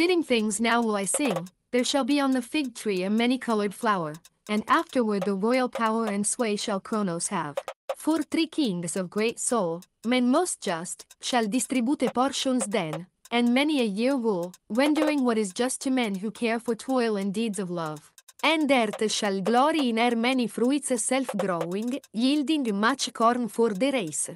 Fitting things now will I sing, there shall be on the fig tree a many-colored flower, and afterward the royal power and sway shall Kronos have. For three kings of great soul, men most just, shall distribute portions then, and many a year rule, rendering what is just to men who care for toil and deeds of love. And earth shall glory in her many fruits self-growing, yielding much corn for the race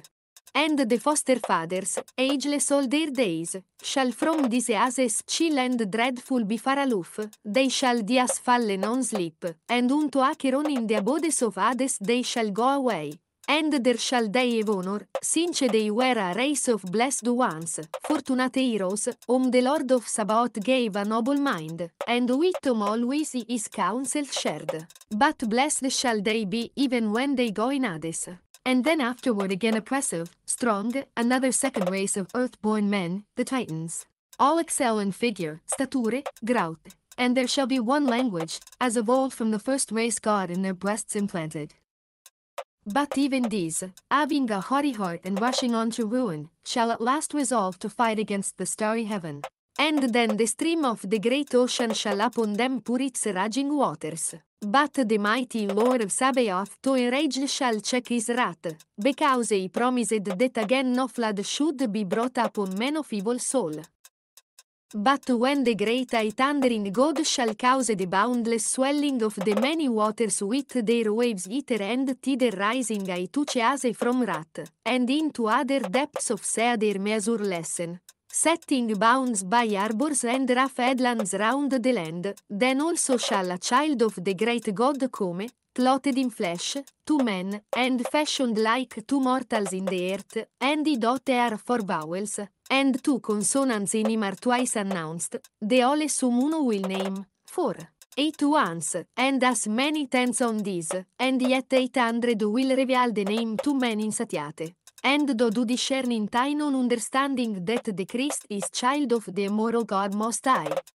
and the foster fathers, ageless all their days, shall from these ases chill and dreadful be far aloof, they shall dias fallen on sleep, and unto Acheron in the abodes of Hades they shall go away. And there shall they have honor, since they were a race of blessed ones, fortunate heroes, whom the Lord of Sabaoth gave a noble mind, and with whom always his counsel shared. But blessed shall they be even when they go in Hades and then afterward again oppressive, strong, another second race of earth-born men, the Titans. All excel in figure, stature, grout, and there shall be one language, as of old from the first race God in their breasts implanted. But even these, having a haughty heart and rushing on to ruin, shall at last resolve to fight against the starry heaven. And then the stream of the great ocean shall upon them pour its raging waters. But the mighty Lord of Sabaoth to enrage shall check his wrath, because he promised that again no flood should be brought upon men of evil soul. But when the great high thundering God shall cause the boundless swelling of the many waters with their waves hither and the rising I to chase from wrath, and into other depths of sea their measure lessen, setting bounds by arbors and rough headlands round the land, then also shall a child of the great God come, clothed in flesh, to men, and fashioned like two mortals in the earth, and he dot air for vowels, and two consonants in him are twice announced, the ole sum uno will name, four. Eight ones, and as many tens on these, and yet eight hundred will reveal the name to men insatiate. And do do discerning thy non understanding that the Christ is child of the immortal God Most High.